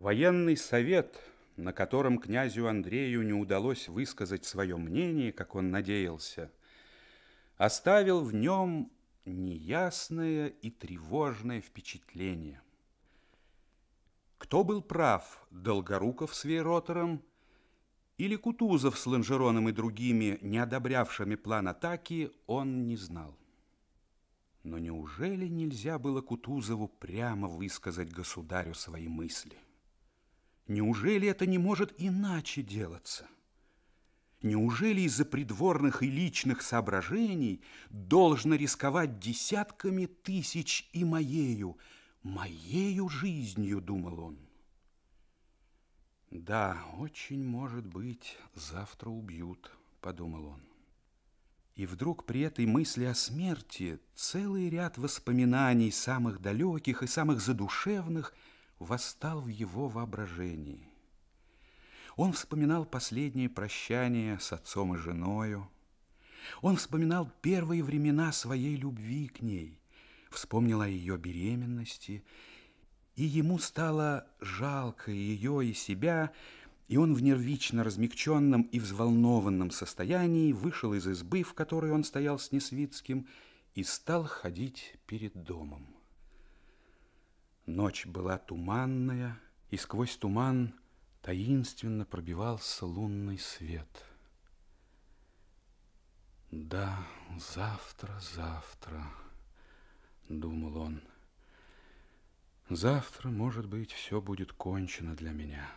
Военный совет, на котором князю Андрею не удалось высказать свое мнение, как он надеялся, оставил в нем неясное и тревожное впечатление. Кто был прав, Долгоруков с Вейротором или Кутузов с Ланжероном и другими, не одобрявшими план атаки, он не знал. Но неужели нельзя было Кутузову прямо высказать государю свои мысли? Неужели это не может иначе делаться? Неужели из-за придворных и личных соображений должно рисковать десятками тысяч и моею, моею жизнью, думал он. Да, очень может быть, завтра убьют, подумал он. И вдруг при этой мысли о смерти целый ряд воспоминаний самых далеких и самых задушевных – восстал в его воображении. Он вспоминал последнее прощание с отцом и женою. Он вспоминал первые времена своей любви к ней, вспомнил о ее беременности, и ему стало жалко ее и себя, и он в нервично размягченном и взволнованном состоянии вышел из избы, в которой он стоял с Несвицким, и стал ходить перед домом. Ночь была туманная, и сквозь туман таинственно пробивался лунный свет. «Да, завтра, завтра», — думал он, — «завтра, может быть, все будет кончено для меня.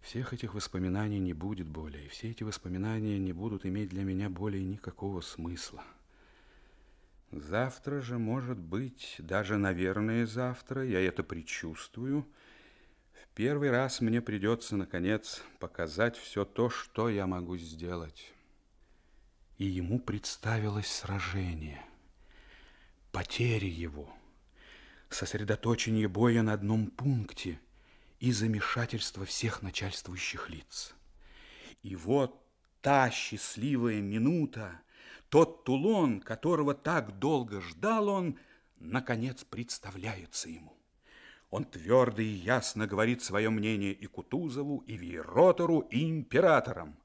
Всех этих воспоминаний не будет более, и все эти воспоминания не будут иметь для меня более никакого смысла». Завтра же, может быть, даже, наверное, завтра, я это предчувствую, в первый раз мне придется, наконец, показать все то, что я могу сделать. И ему представилось сражение, потери его, сосредоточение боя на одном пункте и замешательство всех начальствующих лиц. И вот та счастливая минута, тот Тулон, которого так долго ждал он, наконец представляется ему. Он твердо и ясно говорит свое мнение и Кутузову, и Виеротору, и императорам.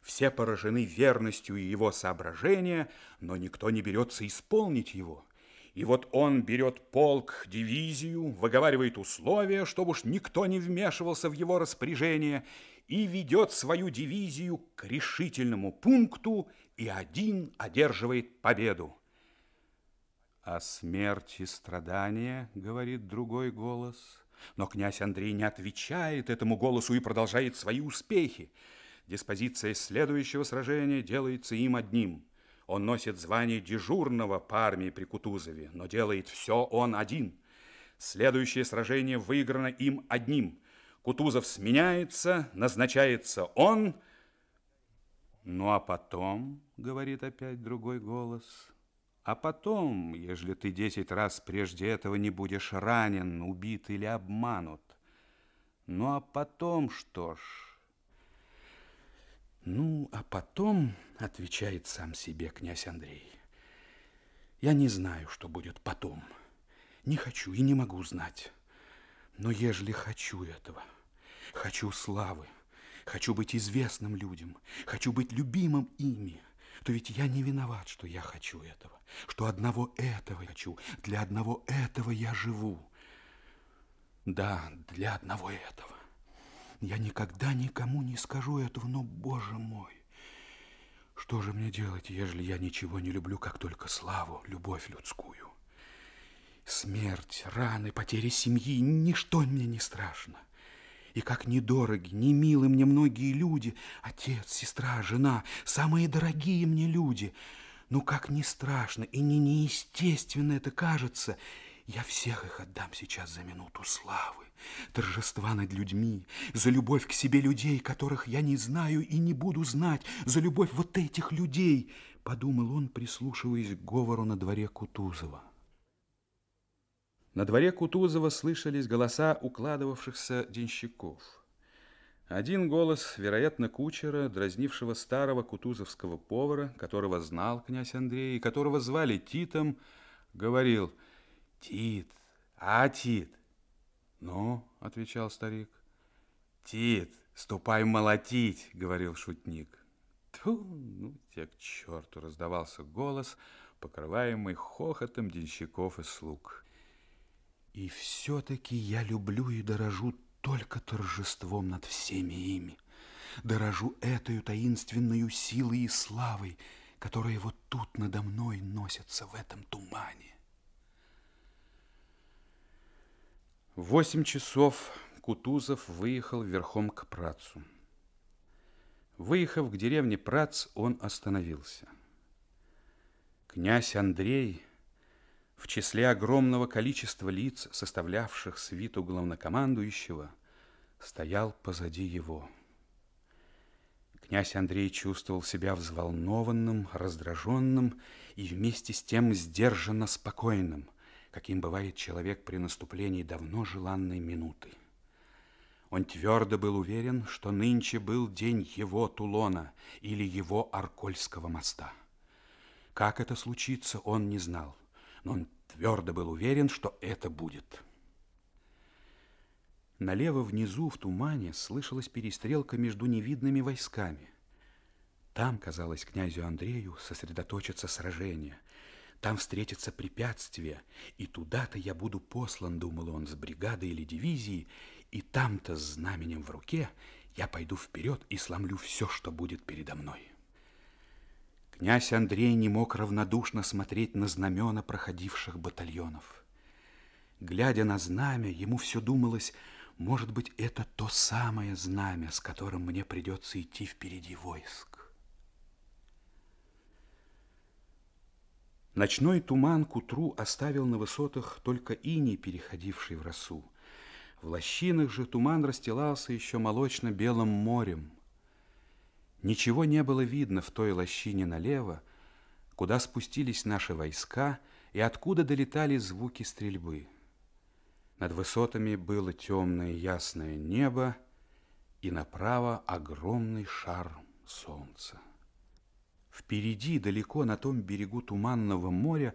Все поражены верностью его соображения, но никто не берется исполнить его. И вот он берет полк, дивизию, выговаривает условия, чтобы уж никто не вмешивался в его распоряжение, и ведет свою дивизию к решительному пункту – и один одерживает победу. О смерти страдания говорит другой голос. Но князь Андрей не отвечает этому голосу и продолжает свои успехи. Диспозиция следующего сражения делается им одним. Он носит звание дежурного по армии при Кутузове, но делает все он один. Следующее сражение выиграно им одним. Кутузов сменяется, назначается он – ну а потом, говорит опять другой голос, а потом, ежели ты десять раз прежде этого не будешь ранен, убит или обманут, ну а потом что ж? Ну, а потом, отвечает сам себе князь Андрей, я не знаю, что будет потом. Не хочу и не могу знать. Но ежели хочу этого, хочу славы, Хочу быть известным людям, хочу быть любимым ими. То ведь я не виноват, что я хочу этого, что одного этого хочу, для одного этого я живу. Да, для одного этого. Я никогда никому не скажу этого, но, боже мой, что же мне делать, ежели я ничего не люблю, как только славу, любовь людскую? Смерть, раны, потери семьи, ничто мне не страшно. И как недороги, не милы мне многие люди, отец, сестра, жена, самые дорогие мне люди. Ну как не страшно и не неестественно это кажется, я всех их отдам сейчас за минуту славы, торжества над людьми, за любовь к себе людей, которых я не знаю и не буду знать, за любовь вот этих людей, подумал он, прислушиваясь к говору на дворе Кутузова. На дворе Кутузова слышались голоса укладывавшихся денщиков. Один голос, вероятно, кучера, дразнившего старого кутузовского повара, которого знал князь Андрей и которого звали Титом, говорил «Тит, а Тит?» «Ну», — отвечал старик. «Тит, ступай молотить», — говорил шутник. Тьфу, ну тебя к черту раздавался голос, покрываемый хохотом денщиков и слуг. И все-таки я люблю и дорожу только торжеством над всеми ими. Дорожу этой таинственной силой и славой, которые вот тут надо мной носятся в этом тумане. В восемь часов Кутузов выехал верхом к працу. Выехав к деревне Прац, он остановился. Князь Андрей в числе огромного количества лиц, составлявших свиту главнокомандующего, стоял позади его. Князь Андрей чувствовал себя взволнованным, раздраженным и вместе с тем сдержанно спокойным, каким бывает человек при наступлении давно желанной минуты. Он твердо был уверен, что нынче был день его Тулона или его Аркольского моста. Как это случится, он не знал но он твердо был уверен, что это будет. Налево внизу, в тумане, слышалась перестрелка между невидными войсками. Там, казалось князю Андрею, сосредоточится сражение. Там встретится препятствие, и туда-то я буду послан, думал он, с бригадой или дивизией, и там-то с знаменем в руке я пойду вперед и сломлю все, что будет передо мной. Князь Андрей не мог равнодушно смотреть на знамена проходивших батальонов. Глядя на знамя, ему все думалось, может быть, это то самое знамя, с которым мне придется идти впереди войск. Ночной туман к утру оставил на высотах только иней, переходивший в росу. В лощинах же туман расстилался еще молочно-белым морем – Ничего не было видно в той лощине налево, куда спустились наши войска и откуда долетали звуки стрельбы. Над высотами было темное ясное небо, и направо огромный шар солнца. Впереди, далеко на том берегу Туманного моря,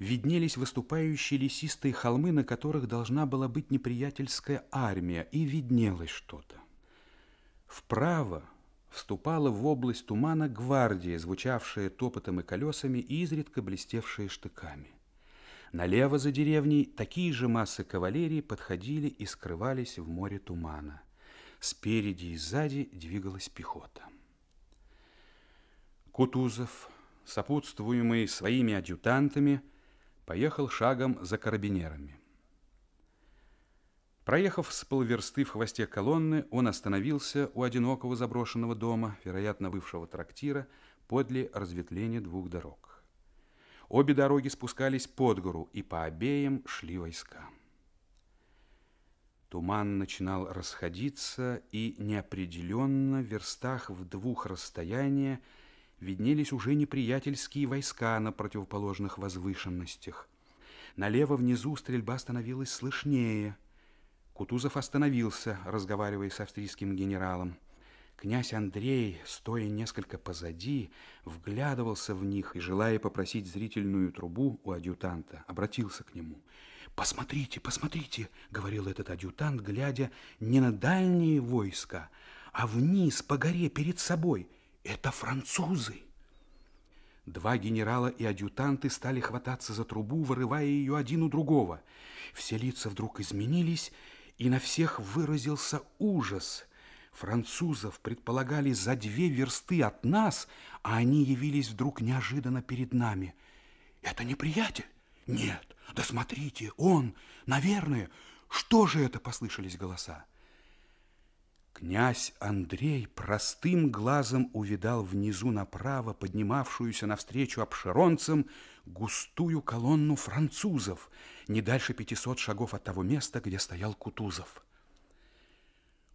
виднелись выступающие лесистые холмы, на которых должна была быть неприятельская армия, и виднелось что-то. Вправо, вступала в область тумана гвардия, звучавшая топотом и колесами и изредка блестевшая штыками. Налево за деревней такие же массы кавалерии подходили и скрывались в море тумана. Спереди и сзади двигалась пехота. Кутузов, сопутствуемый своими адъютантами, поехал шагом за карабинерами. Проехав с полверсты в хвосте колонны, он остановился у одинокого заброшенного дома, вероятно, бывшего трактира, подле разветвления двух дорог. Обе дороги спускались под гору, и по обеим шли войска. Туман начинал расходиться, и неопределенно в верстах в двух расстояния виднелись уже неприятельские войска на противоположных возвышенностях. Налево внизу стрельба становилась слышнее – Кутузов остановился, разговаривая с австрийским генералом. Князь Андрей, стоя несколько позади, вглядывался в них и, желая попросить зрительную трубу у адъютанта, обратился к нему. «Посмотрите, посмотрите!» — говорил этот адъютант, глядя не на дальние войска, а вниз по горе перед собой. «Это французы!» Два генерала и адъютанты стали хвататься за трубу, вырывая ее один у другого. Все лица вдруг изменились, и на всех выразился ужас. Французов предполагали за две версты от нас, а они явились вдруг неожиданно перед нами. «Это неприятель? «Нет, да смотрите, он, наверное. Что же это?» – послышались голоса. Князь Андрей простым глазом увидал внизу направо поднимавшуюся навстречу обширонцам густую колонну французов – не дальше 500 шагов от того места, где стоял Кутузов.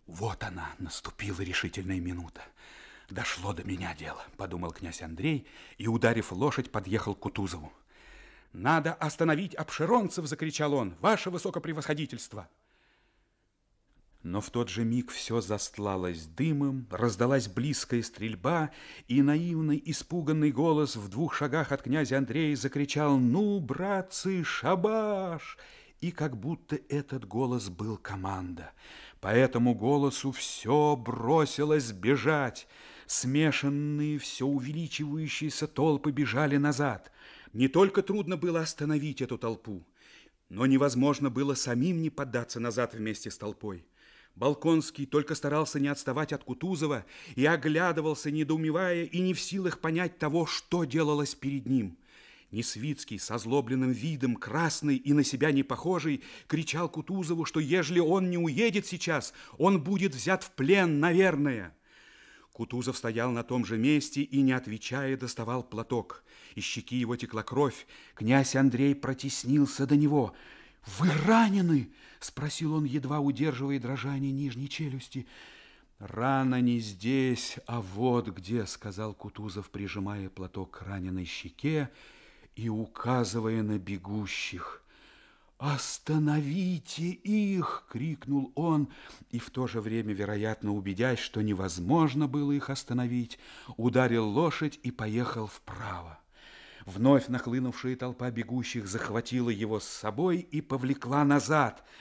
Вот она, наступила решительная минута. Дошло до меня дело, подумал князь Андрей и, ударив лошадь, подъехал к Кутузову. «Надо остановить обширонцев!» – закричал он. «Ваше высокопревосходительство! Но в тот же миг все застлалось дымом, раздалась близкая стрельба, и наивный испуганный голос в двух шагах от князя Андрея закричал «Ну, братцы, шабаш!» И как будто этот голос был команда. По этому голосу все бросилось бежать. Смешанные, все увеличивающиеся толпы бежали назад. Не только трудно было остановить эту толпу, но невозможно было самим не поддаться назад вместе с толпой. Балконский только старался не отставать от Кутузова и оглядывался, недоумевая и не в силах понять того, что делалось перед ним. Несвицкий, со злобленным видом, красный и на себя не похожий, кричал Кутузову, что ежели он не уедет сейчас, он будет взят в плен, наверное. Кутузов стоял на том же месте и, не отвечая, доставал платок. Из щеки его текла кровь. Князь Андрей протеснился до него. «Вы ранены!» Спросил он, едва удерживая дрожание нижней челюсти. «Рана не здесь, а вот где», — сказал Кутузов, прижимая платок к раненой щеке и указывая на бегущих. «Остановите их!» — крикнул он, и в то же время, вероятно, убедясь, что невозможно было их остановить, ударил лошадь и поехал вправо. Вновь нахлынувшая толпа бегущих захватила его с собой и повлекла назад —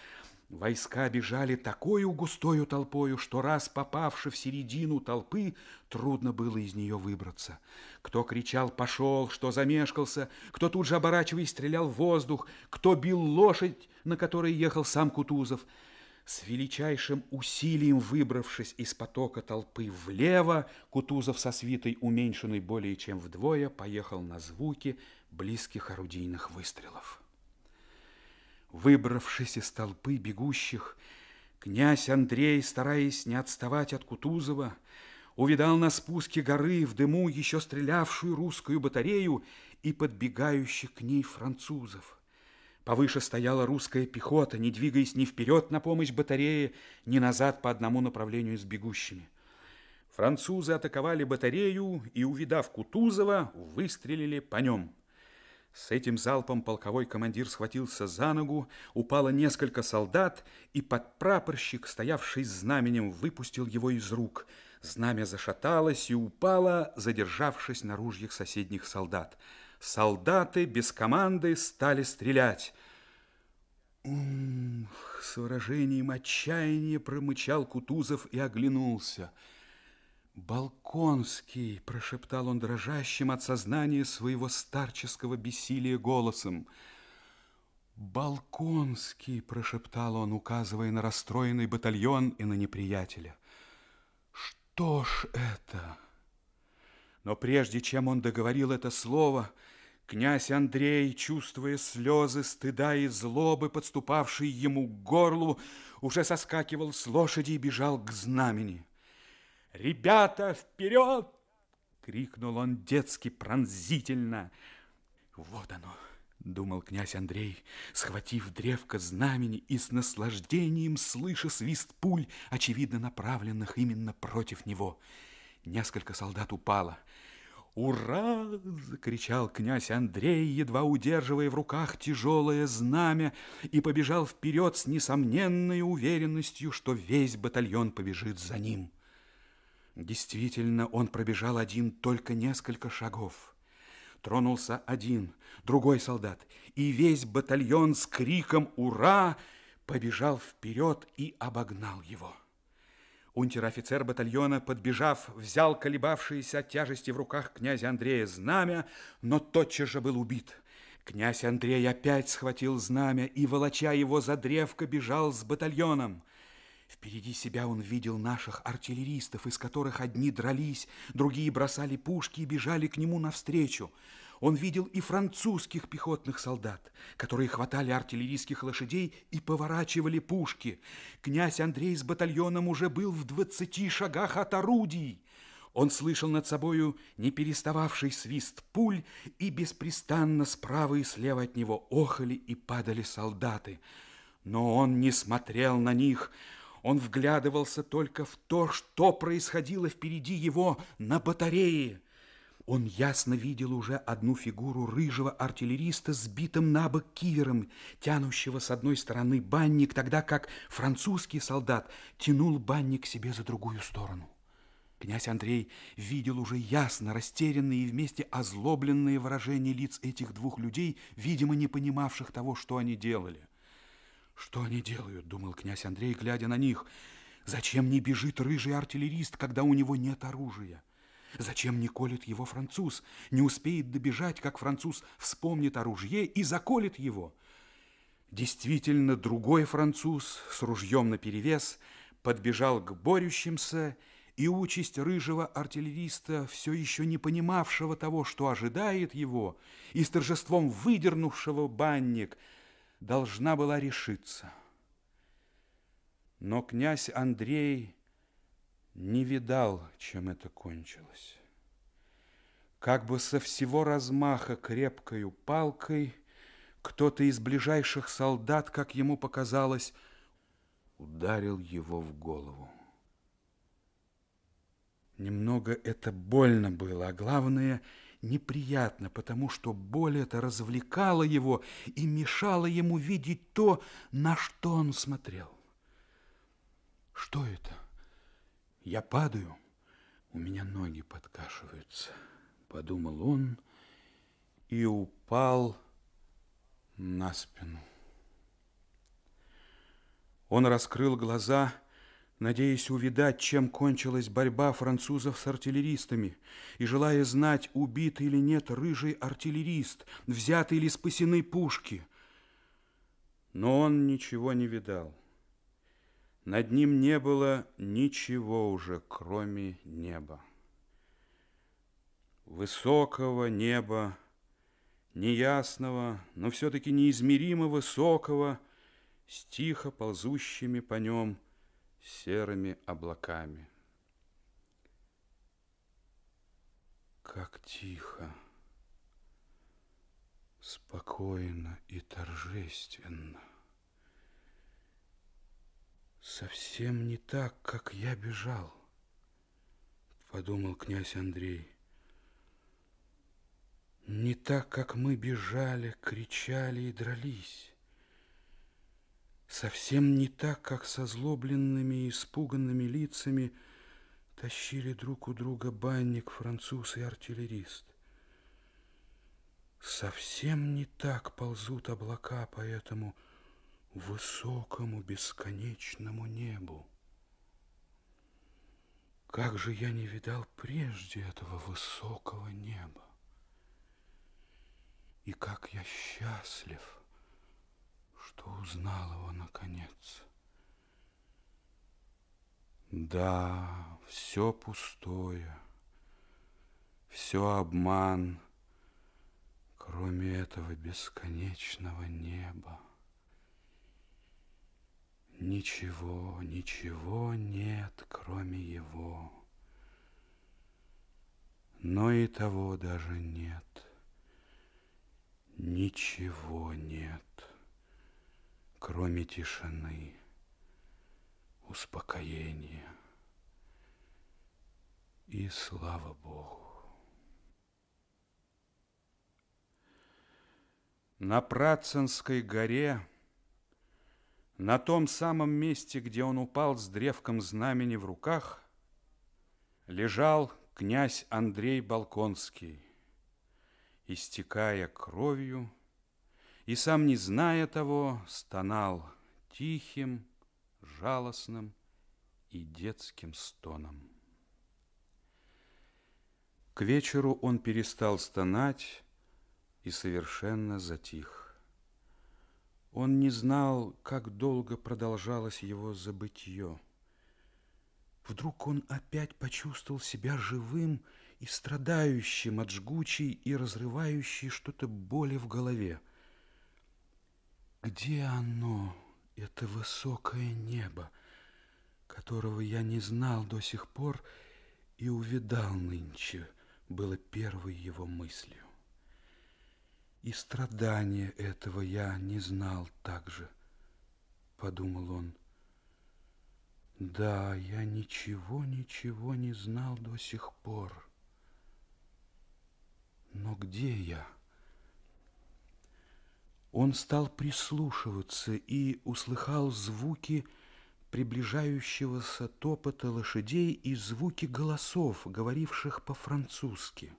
Войска бежали такою густою толпою, что раз попавши в середину толпы, трудно было из нее выбраться. Кто кричал «пошел», что замешкался, кто тут же, оборачиваясь, стрелял в воздух, кто бил лошадь, на которой ехал сам Кутузов. С величайшим усилием выбравшись из потока толпы влево, Кутузов со свитой, уменьшенной более чем вдвое, поехал на звуки близких орудийных выстрелов. Выбравшись из толпы бегущих, князь Андрей, стараясь не отставать от Кутузова, увидал на спуске горы в дыму еще стрелявшую русскую батарею и подбегающих к ней французов. Повыше стояла русская пехота, не двигаясь ни вперед на помощь батарее, ни назад по одному направлению с бегущими. Французы атаковали батарею и, увидав Кутузова, выстрелили по нем – с этим залпом полковой командир схватился за ногу, упало несколько солдат, и подпрапорщик, стоявший с знаменем, выпустил его из рук. Знамя зашаталось и упало, задержавшись на ружьях соседних солдат. Солдаты без команды стали стрелять. «Ух!» — с выражением отчаяния промычал Кутузов и оглянулся — «Балконский!» – прошептал он дрожащим от сознания своего старческого бессилия голосом. «Балконский!» – прошептал он, указывая на расстроенный батальон и на неприятеля. «Что ж это?» Но прежде чем он договорил это слово, князь Андрей, чувствуя слезы, стыда и злобы, подступавшие ему к горлу, уже соскакивал с лошади и бежал к знамени. «Ребята, вперед!» — крикнул он детски пронзительно. «Вот оно!» — думал князь Андрей, схватив древко знамени и с наслаждением слыша свист пуль, очевидно направленных именно против него. Несколько солдат упало. «Ура!» – закричал князь Андрей, едва удерживая в руках тяжелое знамя, и побежал вперед с несомненной уверенностью, что весь батальон побежит за ним. Действительно, он пробежал один только несколько шагов. Тронулся один, другой солдат, и весь батальон с криком «Ура!» побежал вперед и обогнал его. Унтер-офицер батальона, подбежав, взял колебавшиеся от тяжести в руках князя Андрея знамя, но тотчас же был убит. Князь Андрей опять схватил знамя и, волоча его за древко, бежал с батальоном. Впереди себя он видел наших артиллеристов, из которых одни дрались, другие бросали пушки и бежали к нему навстречу. Он видел и французских пехотных солдат, которые хватали артиллерийских лошадей и поворачивали пушки. Князь Андрей с батальоном уже был в двадцати шагах от орудий. Он слышал над собою не перестававший свист пуль, и беспрестанно справа и слева от него охали и падали солдаты. Но он не смотрел на них, он вглядывался только в то, что происходило впереди его на батарее. Он ясно видел уже одну фигуру рыжего артиллериста, сбитым на бок кивером, тянущего с одной стороны банник, тогда как французский солдат тянул банник себе за другую сторону. Князь Андрей видел уже ясно растерянные и вместе озлобленные выражения лиц этих двух людей, видимо, не понимавших того, что они делали. Что они делают, думал князь Андрей, глядя на них. Зачем не бежит рыжий артиллерист, когда у него нет оружия? Зачем не колет его француз? Не успеет добежать, как француз вспомнит о и заколет его. Действительно, другой француз с ружьем наперевес подбежал к борющимся, и участь рыжего артиллериста, все еще не понимавшего того, что ожидает его, и с торжеством выдернувшего банник – должна была решиться. Но князь Андрей не видал, чем это кончилось. Как бы со всего размаха крепкою палкой кто-то из ближайших солдат, как ему показалось, ударил его в голову. Немного это больно было, а главное – неприятно, потому что боль эта развлекала его и мешала ему видеть то, на что он смотрел. Что это? Я падаю, у меня ноги подкашиваются, подумал он и упал на спину. Он раскрыл глаза и надеясь увидать, чем кончилась борьба французов с артиллеристами, и желая знать, убит или нет рыжий артиллерист, взяты или спасены пушки. Но он ничего не видал. Над ним не было ничего уже, кроме неба. Высокого неба, неясного, но все-таки неизмеримо высокого, с тихо ползущими по нем – серыми облаками. Как тихо, спокойно и торжественно. Совсем не так, как я бежал, подумал князь Андрей. Не так, как мы бежали, кричали и дрались совсем не так, как со злобленными и испуганными лицами тащили друг у друга банник, француз и артиллерист. Совсем не так ползут облака по этому высокому бесконечному небу. Как же я не видал прежде этого высокого неба! И как я счастлив! что узнал его наконец. Да, все пустое, все обман, кроме этого бесконечного неба. Ничего, ничего нет, кроме его. Но и того даже нет. Ничего нет кроме тишины, успокоения и слава Богу. На Працинской горе, на том самом месте, где он упал с древком знамени в руках, лежал князь Андрей Балконский, истекая кровью и, сам не зная того, стонал тихим, жалостным и детским стоном. К вечеру он перестал стонать и совершенно затих. Он не знал, как долго продолжалось его забытье. Вдруг он опять почувствовал себя живым и страдающим от жгучей и разрывающей что-то боли в голове. Где оно, это высокое небо, которого я не знал до сих пор и увидал нынче, было первой его мыслью. И страдания этого я не знал также, подумал он. Да, я ничего, ничего не знал до сих пор. Но где я? Он стал прислушиваться и услыхал звуки приближающегося топота лошадей и звуки голосов, говоривших по-французски.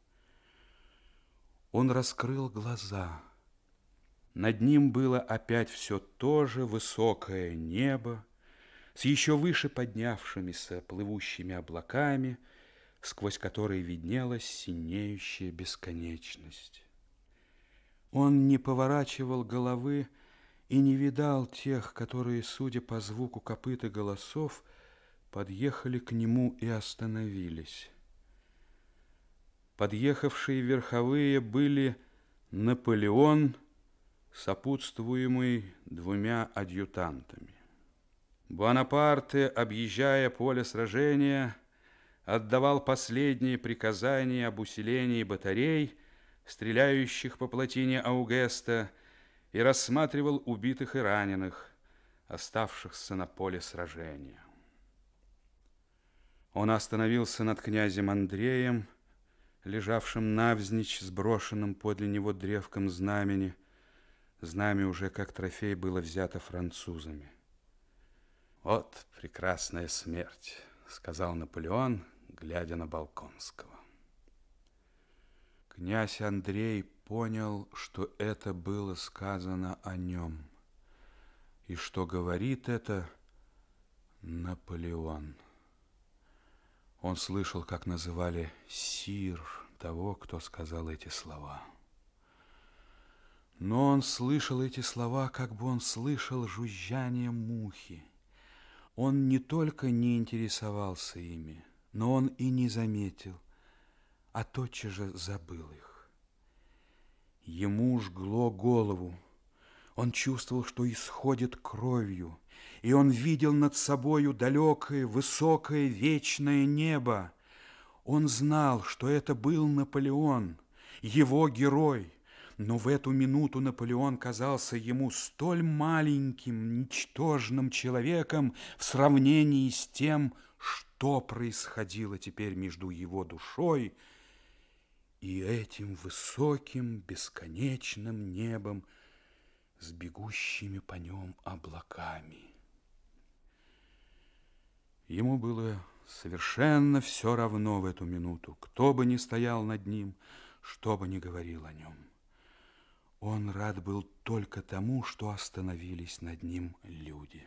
Он раскрыл глаза. Над ним было опять все то же высокое небо, с еще выше поднявшимися плывущими облаками, сквозь которые виднелась синеющая бесконечность. Он не поворачивал головы и не видал тех, которые, судя по звуку копыт и голосов, подъехали к нему и остановились. Подъехавшие верховые были Наполеон, сопутствуемый двумя адъютантами. Бонапарте, объезжая поле сражения, отдавал последние приказания об усилении батарей стреляющих по плотине Аугеста, и рассматривал убитых и раненых, оставшихся на поле сражения. Он остановился над князем Андреем, лежавшим навзничь, сброшенным подле него древком знамени. Знамя уже как трофей было взято французами. «Вот прекрасная смерть», — сказал Наполеон, глядя на Балконского. Князь Андрей понял, что это было сказано о нем, и что говорит это Наполеон. Он слышал, как называли «сир» того, кто сказал эти слова. Но он слышал эти слова, как бы он слышал жужжание мухи. Он не только не интересовался ими, но он и не заметил – а тотчас же забыл их. Ему жгло голову. Он чувствовал, что исходит кровью, и он видел над собою далекое, высокое, вечное небо. Он знал, что это был Наполеон, его герой, но в эту минуту Наполеон казался ему столь маленьким, ничтожным человеком в сравнении с тем, что происходило теперь между его душой и и этим высоким бесконечным небом с бегущими по нем облаками. Ему было совершенно все равно в эту минуту, кто бы ни стоял над ним, что бы ни говорил о нем. Он рад был только тому, что остановились над ним люди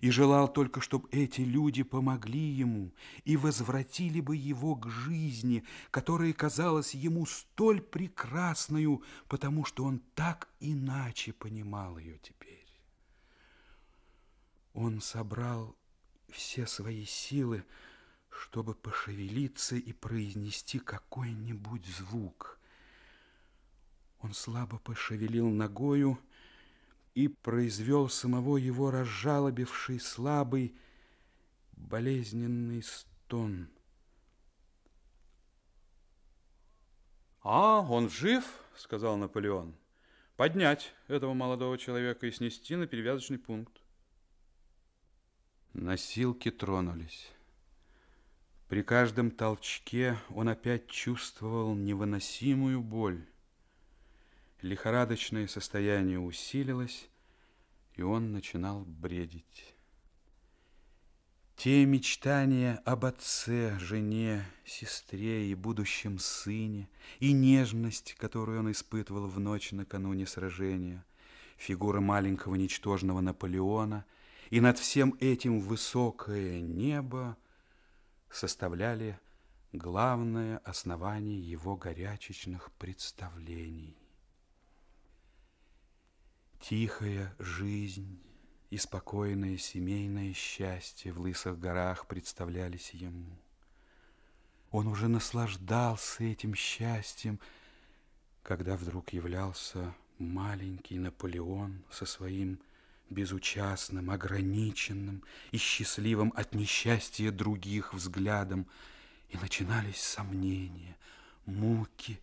и желал только, чтобы эти люди помогли ему и возвратили бы его к жизни, которая казалась ему столь прекрасною, потому что он так иначе понимал ее теперь. Он собрал все свои силы, чтобы пошевелиться и произнести какой-нибудь звук. Он слабо пошевелил ногою, и произвел самого его разжалобивший слабый болезненный стон. «А, он жив?» — сказал Наполеон. «Поднять этого молодого человека и снести на перевязочный пункт». Носилки тронулись. При каждом толчке он опять чувствовал невыносимую боль. Лихорадочное состояние усилилось, и он начинал бредить. Те мечтания об отце, жене, сестре и будущем сыне, и нежность, которую он испытывал в ночь накануне сражения, фигура маленького ничтожного Наполеона и над всем этим высокое небо составляли главное основание его горячечных представлений. Тихая жизнь и спокойное семейное счастье в лысых горах представлялись ему. Он уже наслаждался этим счастьем, когда вдруг являлся маленький Наполеон со своим безучастным, ограниченным и счастливым от несчастья других взглядом, и начинались сомнения, муки,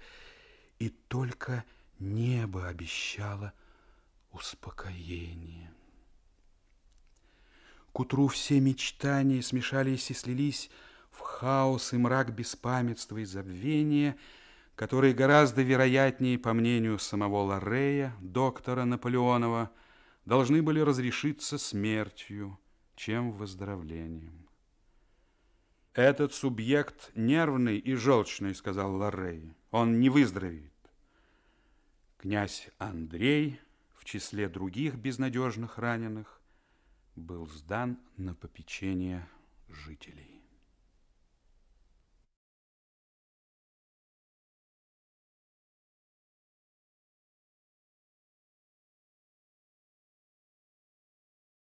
и только небо обещало – успокоение. К утру все мечтания смешались и слились в хаос и мрак беспамятства и забвения, которые гораздо вероятнее, по мнению самого Ларея, доктора Наполеонова, должны были разрешиться смертью, чем выздоровлением. «Этот субъект нервный и желчный», — сказал Ларей. «Он не выздоровеет». Князь Андрей числе других безнадежных раненых, был сдан на попечение жителей.